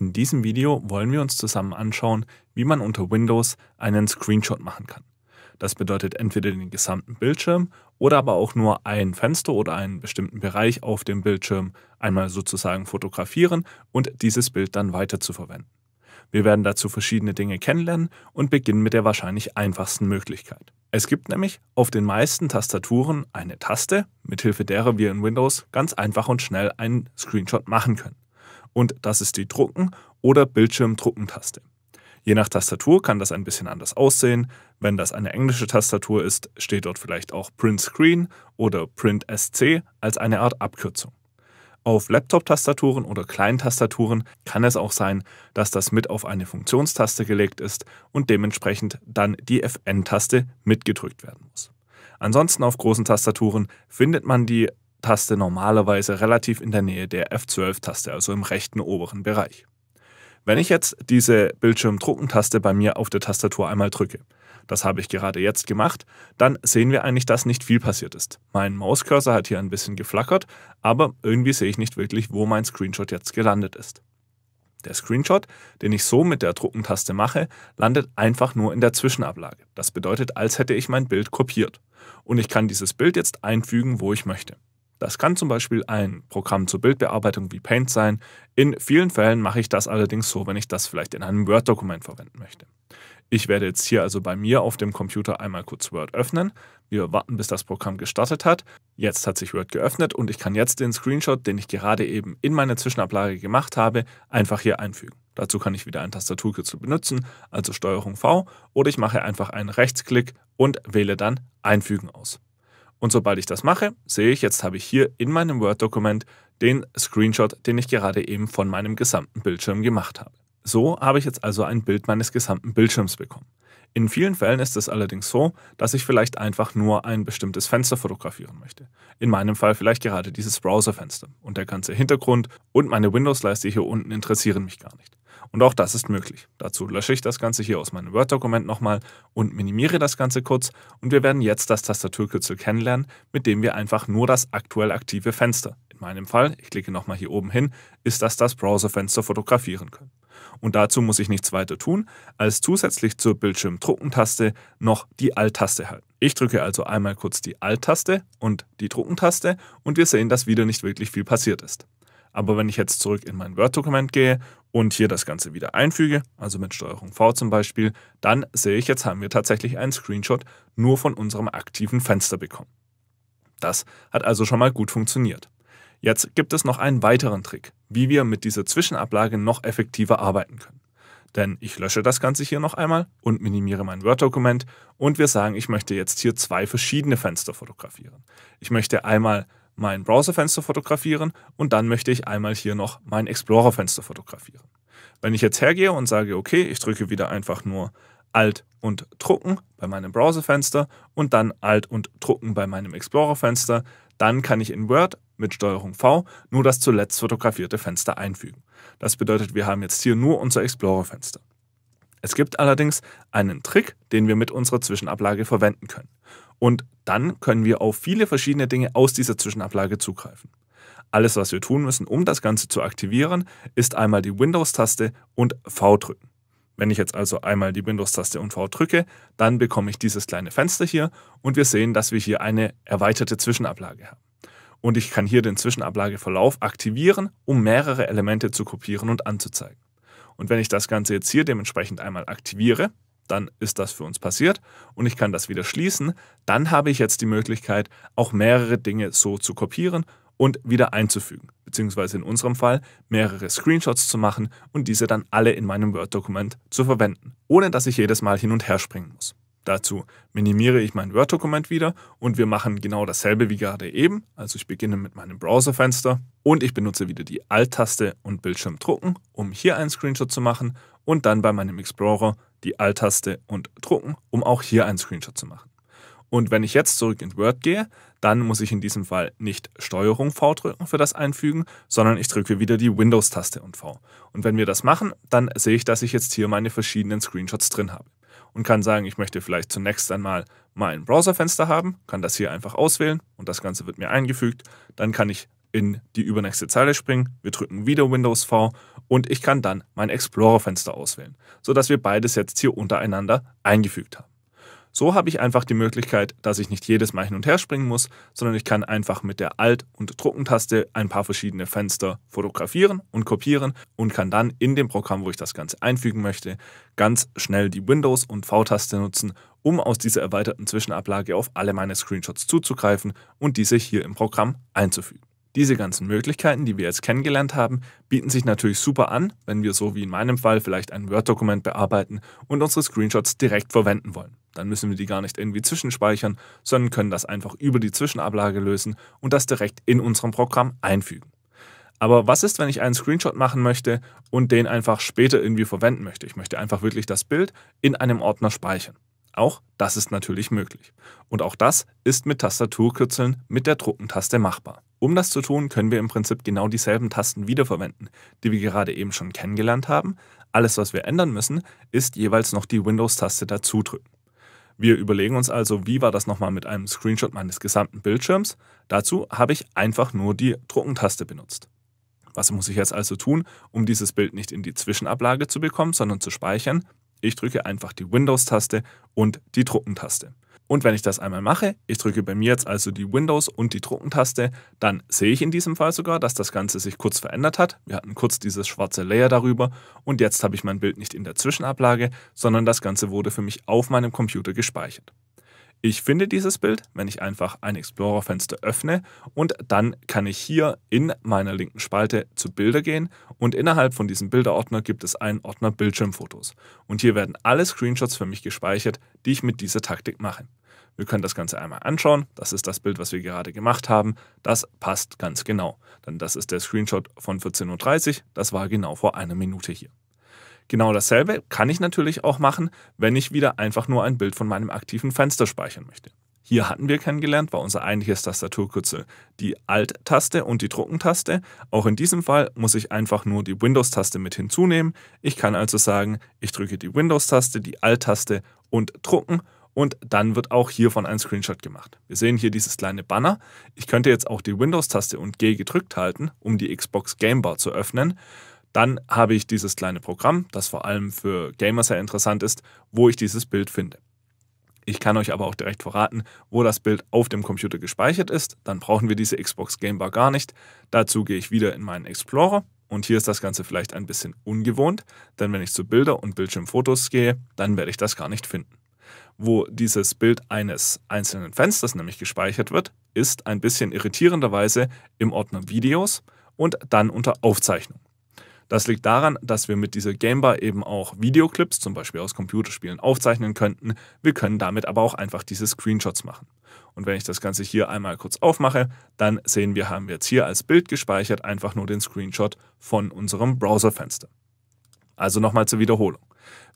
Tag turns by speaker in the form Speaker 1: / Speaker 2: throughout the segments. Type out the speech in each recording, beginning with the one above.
Speaker 1: In diesem Video wollen wir uns zusammen anschauen, wie man unter Windows einen Screenshot machen kann. Das bedeutet entweder den gesamten Bildschirm oder aber auch nur ein Fenster oder einen bestimmten Bereich auf dem Bildschirm einmal sozusagen fotografieren und dieses Bild dann weiterzuverwenden. Wir werden dazu verschiedene Dinge kennenlernen und beginnen mit der wahrscheinlich einfachsten Möglichkeit. Es gibt nämlich auf den meisten Tastaturen eine Taste, mithilfe derer wir in Windows ganz einfach und schnell einen Screenshot machen können und das ist die Drucken- oder Bildschirmdruckentaste. Je nach Tastatur kann das ein bisschen anders aussehen. Wenn das eine englische Tastatur ist, steht dort vielleicht auch Print Screen oder Print SC als eine Art Abkürzung. Auf Laptop-Tastaturen oder Kleintastaturen kann es auch sein, dass das mit auf eine Funktionstaste gelegt ist und dementsprechend dann die FN-Taste mitgedrückt werden muss. Ansonsten auf großen Tastaturen findet man die Taste normalerweise relativ in der Nähe der F12-Taste, also im rechten oberen Bereich. Wenn ich jetzt diese Bildschirmdruckentaste bei mir auf der Tastatur einmal drücke, das habe ich gerade jetzt gemacht, dann sehen wir eigentlich, dass nicht viel passiert ist. Mein Mauscursor hat hier ein bisschen geflackert, aber irgendwie sehe ich nicht wirklich, wo mein Screenshot jetzt gelandet ist. Der Screenshot, den ich so mit der Druckentaste mache, landet einfach nur in der Zwischenablage. Das bedeutet, als hätte ich mein Bild kopiert. Und ich kann dieses Bild jetzt einfügen, wo ich möchte. Das kann zum Beispiel ein Programm zur Bildbearbeitung wie Paint sein. In vielen Fällen mache ich das allerdings so, wenn ich das vielleicht in einem Word-Dokument verwenden möchte. Ich werde jetzt hier also bei mir auf dem Computer einmal kurz Word öffnen. Wir warten, bis das Programm gestartet hat. Jetzt hat sich Word geöffnet und ich kann jetzt den Screenshot, den ich gerade eben in meine Zwischenablage gemacht habe, einfach hier einfügen. Dazu kann ich wieder ein Tastaturkürzel benutzen, also STRG V, oder ich mache einfach einen Rechtsklick und wähle dann Einfügen aus. Und sobald ich das mache, sehe ich, jetzt habe ich hier in meinem Word-Dokument den Screenshot, den ich gerade eben von meinem gesamten Bildschirm gemacht habe. So habe ich jetzt also ein Bild meines gesamten Bildschirms bekommen. In vielen Fällen ist es allerdings so, dass ich vielleicht einfach nur ein bestimmtes Fenster fotografieren möchte. In meinem Fall vielleicht gerade dieses Browserfenster und der ganze Hintergrund und meine Windows-Leiste hier unten interessieren mich gar nicht. Und auch das ist möglich. Dazu lösche ich das Ganze hier aus meinem Word-Dokument nochmal und minimiere das Ganze kurz und wir werden jetzt das Tastaturkürzel kennenlernen, mit dem wir einfach nur das aktuell aktive Fenster, in meinem Fall, ich klicke nochmal hier oben hin, ist das das Browserfenster fotografieren können. Und dazu muss ich nichts weiter tun, als zusätzlich zur Bildschirmdruckentaste noch die Alt-Taste halten. Ich drücke also einmal kurz die Alt-Taste und die Druckentaste und wir sehen, dass wieder nicht wirklich viel passiert ist. Aber wenn ich jetzt zurück in mein Word-Dokument gehe und hier das Ganze wieder einfüge, also mit Steuerung V zum Beispiel, dann sehe ich, jetzt haben wir tatsächlich einen Screenshot nur von unserem aktiven Fenster bekommen. Das hat also schon mal gut funktioniert. Jetzt gibt es noch einen weiteren Trick, wie wir mit dieser Zwischenablage noch effektiver arbeiten können. Denn ich lösche das Ganze hier noch einmal und minimiere mein Word-Dokument und wir sagen, ich möchte jetzt hier zwei verschiedene Fenster fotografieren. Ich möchte einmal mein Browserfenster fotografieren und dann möchte ich einmal hier noch mein Explorerfenster fotografieren. Wenn ich jetzt hergehe und sage, okay, ich drücke wieder einfach nur Alt und Drucken bei meinem Browserfenster und dann Alt und Drucken bei meinem Explorerfenster, dann kann ich in Word mit Steuerung V nur das zuletzt fotografierte Fenster einfügen. Das bedeutet, wir haben jetzt hier nur unser Explorerfenster. Es gibt allerdings einen Trick, den wir mit unserer Zwischenablage verwenden können. Und dann können wir auf viele verschiedene Dinge aus dieser Zwischenablage zugreifen. Alles, was wir tun müssen, um das Ganze zu aktivieren, ist einmal die Windows-Taste und V drücken. Wenn ich jetzt also einmal die Windows-Taste und V drücke, dann bekomme ich dieses kleine Fenster hier und wir sehen, dass wir hier eine erweiterte Zwischenablage haben. Und ich kann hier den Zwischenablageverlauf aktivieren, um mehrere Elemente zu kopieren und anzuzeigen. Und wenn ich das Ganze jetzt hier dementsprechend einmal aktiviere, dann ist das für uns passiert und ich kann das wieder schließen, dann habe ich jetzt die Möglichkeit, auch mehrere Dinge so zu kopieren und wieder einzufügen, beziehungsweise in unserem Fall mehrere Screenshots zu machen und diese dann alle in meinem Word-Dokument zu verwenden, ohne dass ich jedes Mal hin und her springen muss. Dazu minimiere ich mein Word-Dokument wieder und wir machen genau dasselbe wie gerade eben. Also ich beginne mit meinem Browserfenster und ich benutze wieder die Alt-Taste und Bildschirm drucken, um hier einen Screenshot zu machen und dann bei meinem Explorer die Alt-Taste und drucken, um auch hier einen Screenshot zu machen. Und wenn ich jetzt zurück in Word gehe, dann muss ich in diesem Fall nicht Steuerung V drücken für das Einfügen, sondern ich drücke wieder die Windows-Taste und V. Und wenn wir das machen, dann sehe ich, dass ich jetzt hier meine verschiedenen Screenshots drin habe und kann sagen, ich möchte vielleicht zunächst einmal mein Browserfenster haben, kann das hier einfach auswählen und das Ganze wird mir eingefügt. Dann kann ich in die übernächste Zeile springen. Wir drücken wieder Windows V und ich kann dann mein Explorer-Fenster auswählen, sodass wir beides jetzt hier untereinander eingefügt haben. So habe ich einfach die Möglichkeit, dass ich nicht jedes Mal hin und her springen muss, sondern ich kann einfach mit der Alt- und Druckentaste ein paar verschiedene Fenster fotografieren und kopieren und kann dann in dem Programm, wo ich das Ganze einfügen möchte, ganz schnell die Windows- und V-Taste nutzen, um aus dieser erweiterten Zwischenablage auf alle meine Screenshots zuzugreifen und diese hier im Programm einzufügen. Diese ganzen Möglichkeiten, die wir jetzt kennengelernt haben, bieten sich natürlich super an, wenn wir so wie in meinem Fall vielleicht ein Word-Dokument bearbeiten und unsere Screenshots direkt verwenden wollen. Dann müssen wir die gar nicht irgendwie zwischenspeichern, sondern können das einfach über die Zwischenablage lösen und das direkt in unserem Programm einfügen. Aber was ist, wenn ich einen Screenshot machen möchte und den einfach später irgendwie verwenden möchte? Ich möchte einfach wirklich das Bild in einem Ordner speichern. Auch das ist natürlich möglich. Und auch das ist mit Tastaturkürzeln mit der Druckentaste machbar. Um das zu tun, können wir im Prinzip genau dieselben Tasten wiederverwenden, die wir gerade eben schon kennengelernt haben. Alles, was wir ändern müssen, ist jeweils noch die Windows-Taste dazudrücken. Wir überlegen uns also, wie war das nochmal mit einem Screenshot meines gesamten Bildschirms. Dazu habe ich einfach nur die Druckentaste benutzt. Was muss ich jetzt also tun, um dieses Bild nicht in die Zwischenablage zu bekommen, sondern zu speichern? Ich drücke einfach die Windows-Taste und die Druckentaste. Und wenn ich das einmal mache, ich drücke bei mir jetzt also die Windows- und die Druckentaste, dann sehe ich in diesem Fall sogar, dass das Ganze sich kurz verändert hat. Wir hatten kurz dieses schwarze Layer darüber und jetzt habe ich mein Bild nicht in der Zwischenablage, sondern das Ganze wurde für mich auf meinem Computer gespeichert. Ich finde dieses Bild, wenn ich einfach ein Explorer-Fenster öffne und dann kann ich hier in meiner linken Spalte zu Bilder gehen und innerhalb von diesem Bilderordner gibt es einen Ordner Bildschirmfotos. Und hier werden alle Screenshots für mich gespeichert, die ich mit dieser Taktik mache. Wir können das Ganze einmal anschauen. Das ist das Bild, was wir gerade gemacht haben. Das passt ganz genau. Denn das ist der Screenshot von 14.30 Uhr. Das war genau vor einer Minute hier. Genau dasselbe kann ich natürlich auch machen, wenn ich wieder einfach nur ein Bild von meinem aktiven Fenster speichern möchte. Hier hatten wir kennengelernt, war unser eigentliches Tastaturkürzel die Alt-Taste und die Druckentaste. Auch in diesem Fall muss ich einfach nur die Windows-Taste mit hinzunehmen. Ich kann also sagen, ich drücke die Windows-Taste, die Alt-Taste und Drucken und dann wird auch hiervon ein Screenshot gemacht. Wir sehen hier dieses kleine Banner. Ich könnte jetzt auch die Windows-Taste und G gedrückt halten, um die Xbox Game Bar zu öffnen. Dann habe ich dieses kleine Programm, das vor allem für Gamer sehr interessant ist, wo ich dieses Bild finde. Ich kann euch aber auch direkt verraten, wo das Bild auf dem Computer gespeichert ist. Dann brauchen wir diese Xbox Game Bar gar nicht. Dazu gehe ich wieder in meinen Explorer. Und hier ist das Ganze vielleicht ein bisschen ungewohnt, denn wenn ich zu Bilder und Bildschirmfotos gehe, dann werde ich das gar nicht finden. Wo dieses Bild eines einzelnen Fensters nämlich gespeichert wird, ist ein bisschen irritierenderweise im Ordner Videos und dann unter Aufzeichnung. Das liegt daran, dass wir mit dieser Gamebar eben auch Videoclips, zum Beispiel aus Computerspielen, aufzeichnen könnten. Wir können damit aber auch einfach diese Screenshots machen. Und wenn ich das Ganze hier einmal kurz aufmache, dann sehen wir, haben wir jetzt hier als Bild gespeichert einfach nur den Screenshot von unserem Browserfenster. Also nochmal zur Wiederholung.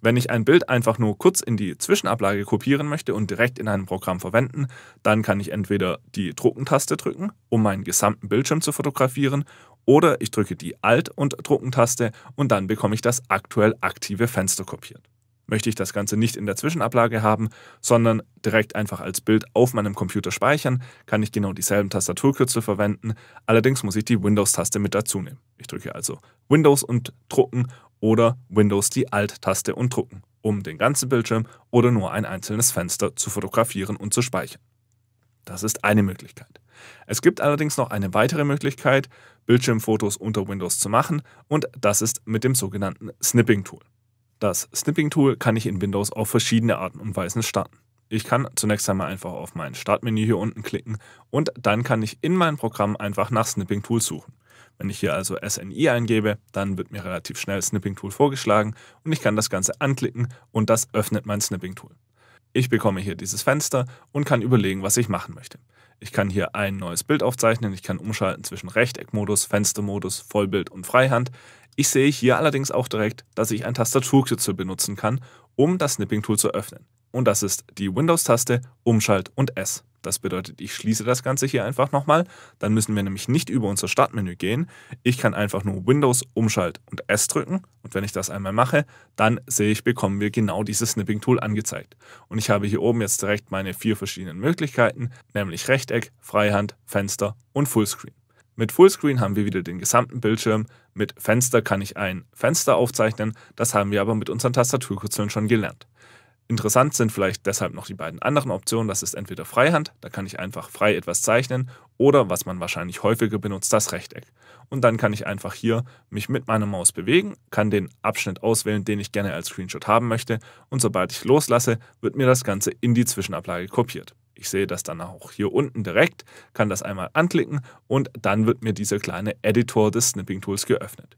Speaker 1: Wenn ich ein Bild einfach nur kurz in die Zwischenablage kopieren möchte und direkt in einem Programm verwenden, dann kann ich entweder die Druckentaste drücken, um meinen gesamten Bildschirm zu fotografieren, oder ich drücke die Alt- und Druckentaste und dann bekomme ich das aktuell aktive Fenster kopiert. Möchte ich das Ganze nicht in der Zwischenablage haben, sondern direkt einfach als Bild auf meinem Computer speichern, kann ich genau dieselben Tastaturkürzel verwenden, allerdings muss ich die Windows-Taste mit dazu nehmen. Ich drücke also Windows und drucken oder Windows die Alt-Taste und drucken, um den ganzen Bildschirm oder nur ein einzelnes Fenster zu fotografieren und zu speichern. Das ist eine Möglichkeit. Es gibt allerdings noch eine weitere Möglichkeit, Bildschirmfotos unter Windows zu machen und das ist mit dem sogenannten Snipping-Tool. Das Snipping-Tool kann ich in Windows auf verschiedene Arten und Weisen starten. Ich kann zunächst einmal einfach auf mein Startmenü hier unten klicken und dann kann ich in meinem Programm einfach nach Snipping Tool suchen. Wenn ich hier also SNI eingebe, dann wird mir relativ schnell Snipping Tool vorgeschlagen und ich kann das Ganze anklicken und das öffnet mein Snipping Tool. Ich bekomme hier dieses Fenster und kann überlegen, was ich machen möchte. Ich kann hier ein neues Bild aufzeichnen. Ich kann umschalten zwischen Rechteckmodus, Fenstermodus, Vollbild und Freihand. Ich sehe hier allerdings auch direkt, dass ich ein Tastaturkürzel benutzen kann, um das Snipping-Tool zu öffnen. Und das ist die Windows-Taste, Umschalt und S. Das bedeutet, ich schließe das Ganze hier einfach nochmal. Dann müssen wir nämlich nicht über unser Startmenü gehen. Ich kann einfach nur Windows, Umschalt und S drücken. Und wenn ich das einmal mache, dann sehe ich, bekommen wir genau dieses Snipping-Tool angezeigt. Und ich habe hier oben jetzt direkt meine vier verschiedenen Möglichkeiten, nämlich Rechteck, Freihand, Fenster und Fullscreen. Mit Fullscreen haben wir wieder den gesamten Bildschirm. Mit Fenster kann ich ein Fenster aufzeichnen. Das haben wir aber mit unseren Tastaturkürzeln schon gelernt. Interessant sind vielleicht deshalb noch die beiden anderen Optionen. Das ist entweder Freihand, da kann ich einfach frei etwas zeichnen, oder was man wahrscheinlich häufiger benutzt, das Rechteck. Und dann kann ich einfach hier mich mit meiner Maus bewegen, kann den Abschnitt auswählen, den ich gerne als Screenshot haben möchte. Und sobald ich loslasse, wird mir das Ganze in die Zwischenablage kopiert. Ich sehe das dann auch hier unten direkt, kann das einmal anklicken und dann wird mir dieser kleine Editor des Snipping Tools geöffnet.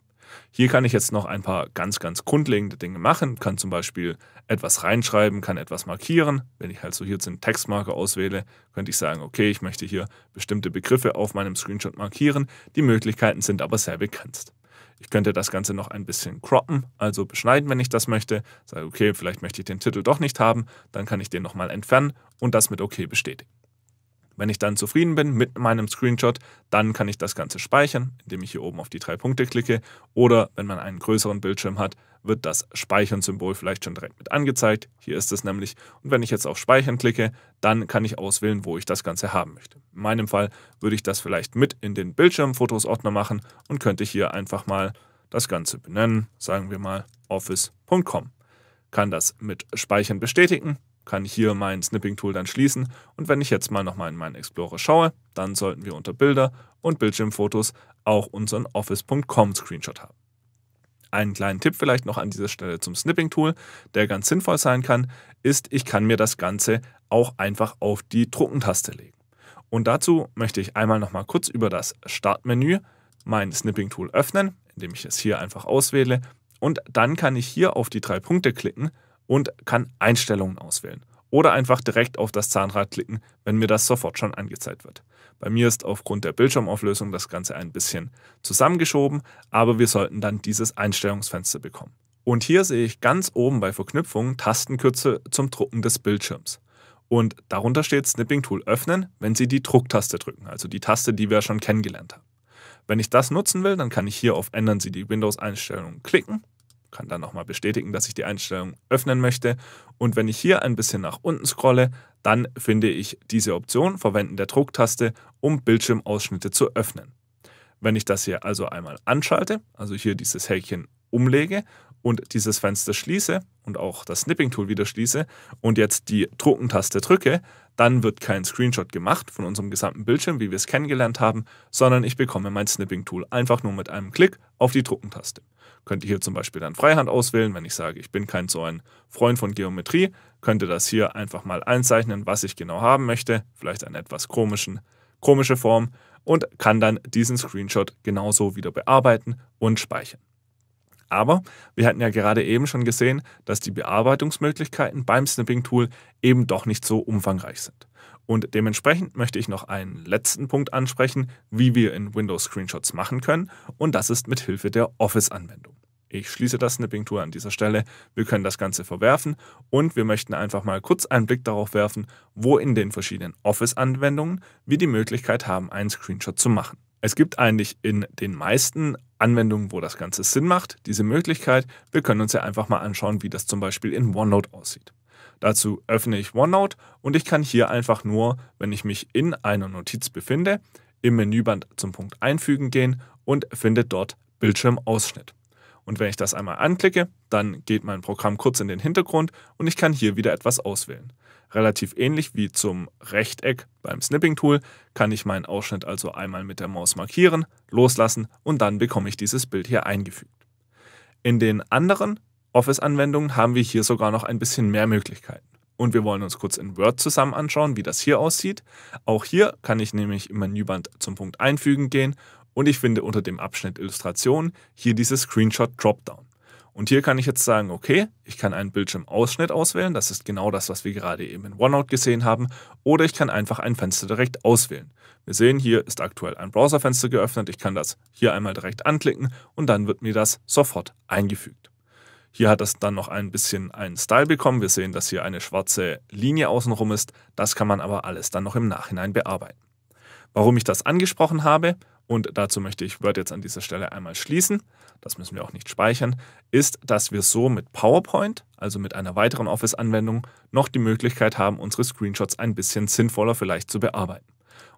Speaker 1: Hier kann ich jetzt noch ein paar ganz, ganz grundlegende Dinge machen, kann zum Beispiel etwas reinschreiben, kann etwas markieren. Wenn ich halt so hier den Textmarker auswähle, könnte ich sagen, okay, ich möchte hier bestimmte Begriffe auf meinem Screenshot markieren. Die Möglichkeiten sind aber sehr begrenzt. Ich könnte das Ganze noch ein bisschen croppen, also beschneiden, wenn ich das möchte. Sage, okay, vielleicht möchte ich den Titel doch nicht haben, dann kann ich den nochmal entfernen und das mit OK bestätigen. Wenn ich dann zufrieden bin mit meinem Screenshot, dann kann ich das Ganze speichern, indem ich hier oben auf die drei Punkte klicke. Oder wenn man einen größeren Bildschirm hat, wird das Speichern-Symbol vielleicht schon direkt mit angezeigt. Hier ist es nämlich. Und wenn ich jetzt auf Speichern klicke, dann kann ich auswählen, wo ich das Ganze haben möchte. In meinem Fall würde ich das vielleicht mit in den Bildschirmfotos-Ordner machen und könnte hier einfach mal das Ganze benennen. Sagen wir mal office.com. Kann das mit Speichern bestätigen kann hier mein Snipping-Tool dann schließen und wenn ich jetzt mal nochmal in meinen Explorer schaue, dann sollten wir unter Bilder und Bildschirmfotos auch unseren office.com-Screenshot haben. Einen kleinen Tipp vielleicht noch an dieser Stelle zum Snipping-Tool, der ganz sinnvoll sein kann, ist, ich kann mir das Ganze auch einfach auf die Druckentaste legen. Und dazu möchte ich einmal nochmal kurz über das Startmenü mein Snipping-Tool öffnen, indem ich es hier einfach auswähle. Und dann kann ich hier auf die drei Punkte klicken und kann Einstellungen auswählen oder einfach direkt auf das Zahnrad klicken, wenn mir das sofort schon angezeigt wird. Bei mir ist aufgrund der Bildschirmauflösung das Ganze ein bisschen zusammengeschoben, aber wir sollten dann dieses Einstellungsfenster bekommen. Und hier sehe ich ganz oben bei Verknüpfungen Tastenkürze zum Drucken des Bildschirms. Und darunter steht Snipping Tool öffnen, wenn Sie die Drucktaste drücken, also die Taste, die wir schon kennengelernt haben. Wenn ich das nutzen will, dann kann ich hier auf Ändern Sie die Windows-Einstellungen klicken kann dann nochmal bestätigen, dass ich die Einstellung öffnen möchte. Und wenn ich hier ein bisschen nach unten scrolle, dann finde ich diese Option Verwenden der Drucktaste, um Bildschirmausschnitte zu öffnen. Wenn ich das hier also einmal anschalte, also hier dieses Häkchen umlege und dieses Fenster schließe und auch das Snipping-Tool wieder schließe und jetzt die Druckentaste drücke, dann wird kein Screenshot gemacht von unserem gesamten Bildschirm, wie wir es kennengelernt haben, sondern ich bekomme mein Snipping-Tool einfach nur mit einem Klick auf die Druckentaste. Könnte hier zum Beispiel dann Freihand auswählen, wenn ich sage, ich bin kein so ein Freund von Geometrie, könnte das hier einfach mal einzeichnen, was ich genau haben möchte, vielleicht eine etwas komischen, komische Form und kann dann diesen Screenshot genauso wieder bearbeiten und speichern. Aber wir hatten ja gerade eben schon gesehen, dass die Bearbeitungsmöglichkeiten beim Snipping-Tool eben doch nicht so umfangreich sind. Und dementsprechend möchte ich noch einen letzten Punkt ansprechen, wie wir in Windows Screenshots machen können, und das ist mit Hilfe der Office-Anwendung. Ich schließe das Snipping-Tool an dieser Stelle. Wir können das Ganze verwerfen und wir möchten einfach mal kurz einen Blick darauf werfen, wo in den verschiedenen Office-Anwendungen wir die Möglichkeit haben, einen Screenshot zu machen. Es gibt eigentlich in den meisten Anwendungen, wo das Ganze Sinn macht, diese Möglichkeit. Wir können uns ja einfach mal anschauen, wie das zum Beispiel in OneNote aussieht. Dazu öffne ich OneNote und ich kann hier einfach nur, wenn ich mich in einer Notiz befinde, im Menüband zum Punkt Einfügen gehen und finde dort Bildschirmausschnitt. Und wenn ich das einmal anklicke, dann geht mein Programm kurz in den Hintergrund und ich kann hier wieder etwas auswählen. Relativ ähnlich wie zum Rechteck beim Snipping-Tool kann ich meinen Ausschnitt also einmal mit der Maus markieren, loslassen und dann bekomme ich dieses Bild hier eingefügt. In den anderen Office-Anwendungen haben wir hier sogar noch ein bisschen mehr Möglichkeiten. Und wir wollen uns kurz in Word zusammen anschauen, wie das hier aussieht. Auch hier kann ich nämlich im Menüband zum Punkt Einfügen gehen und ich finde unter dem Abschnitt Illustration hier dieses Screenshot Dropdown. Und hier kann ich jetzt sagen, okay, ich kann einen Bildschirmausschnitt auswählen, das ist genau das, was wir gerade eben in OneNote gesehen haben, oder ich kann einfach ein Fenster direkt auswählen. Wir sehen, hier ist aktuell ein Browserfenster geöffnet, ich kann das hier einmal direkt anklicken und dann wird mir das sofort eingefügt. Hier hat das dann noch ein bisschen einen Style bekommen. Wir sehen, dass hier eine schwarze Linie außenrum ist. Das kann man aber alles dann noch im Nachhinein bearbeiten. Warum ich das angesprochen habe? und dazu möchte ich Word jetzt an dieser Stelle einmal schließen, das müssen wir auch nicht speichern, ist, dass wir so mit PowerPoint, also mit einer weiteren Office-Anwendung, noch die Möglichkeit haben, unsere Screenshots ein bisschen sinnvoller vielleicht zu bearbeiten.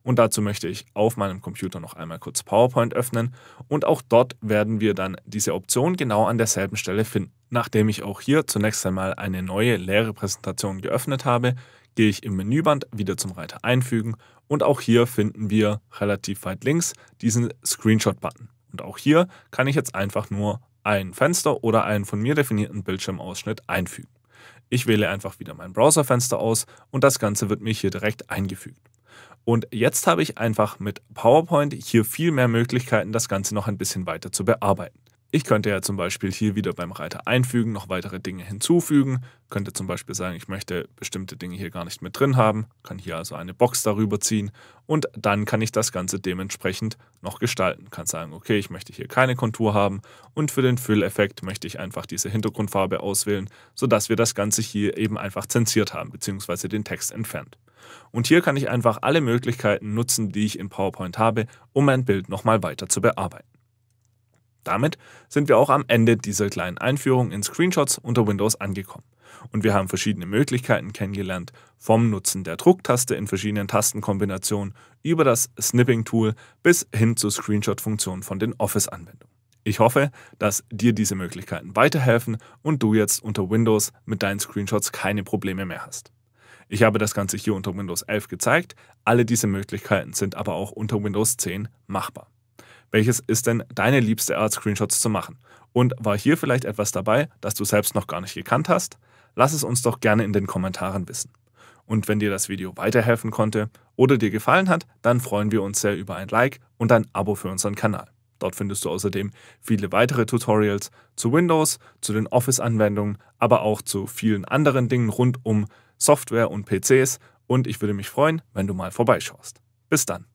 Speaker 1: Und dazu möchte ich auf meinem Computer noch einmal kurz PowerPoint öffnen und auch dort werden wir dann diese Option genau an derselben Stelle finden. Nachdem ich auch hier zunächst einmal eine neue leere Präsentation geöffnet habe, gehe ich im Menüband wieder zum Reiter einfügen und auch hier finden wir relativ weit links diesen Screenshot-Button. Und auch hier kann ich jetzt einfach nur ein Fenster oder einen von mir definierten Bildschirmausschnitt einfügen. Ich wähle einfach wieder mein Browserfenster aus und das Ganze wird mir hier direkt eingefügt. Und jetzt habe ich einfach mit PowerPoint hier viel mehr Möglichkeiten, das Ganze noch ein bisschen weiter zu bearbeiten. Ich könnte ja zum Beispiel hier wieder beim Reiter einfügen, noch weitere Dinge hinzufügen, könnte zum Beispiel sagen, ich möchte bestimmte Dinge hier gar nicht mit drin haben, kann hier also eine Box darüber ziehen und dann kann ich das Ganze dementsprechend noch gestalten. Kann sagen, okay, ich möchte hier keine Kontur haben und für den Fülleffekt möchte ich einfach diese Hintergrundfarbe auswählen, sodass wir das Ganze hier eben einfach zensiert haben, beziehungsweise den Text entfernt. Und hier kann ich einfach alle Möglichkeiten nutzen, die ich in PowerPoint habe, um mein Bild nochmal weiter zu bearbeiten. Damit sind wir auch am Ende dieser kleinen Einführung in Screenshots unter Windows angekommen. Und wir haben verschiedene Möglichkeiten kennengelernt, vom Nutzen der Drucktaste in verschiedenen Tastenkombinationen über das Snipping-Tool bis hin zur Screenshot-Funktion von den Office-Anwendungen. Ich hoffe, dass dir diese Möglichkeiten weiterhelfen und du jetzt unter Windows mit deinen Screenshots keine Probleme mehr hast. Ich habe das Ganze hier unter Windows 11 gezeigt, alle diese Möglichkeiten sind aber auch unter Windows 10 machbar. Welches ist denn deine liebste Art, Screenshots zu machen? Und war hier vielleicht etwas dabei, das du selbst noch gar nicht gekannt hast? Lass es uns doch gerne in den Kommentaren wissen. Und wenn dir das Video weiterhelfen konnte oder dir gefallen hat, dann freuen wir uns sehr über ein Like und ein Abo für unseren Kanal. Dort findest du außerdem viele weitere Tutorials zu Windows, zu den Office-Anwendungen, aber auch zu vielen anderen Dingen rund um Software und PCs und ich würde mich freuen, wenn du mal vorbeischaust. Bis dann.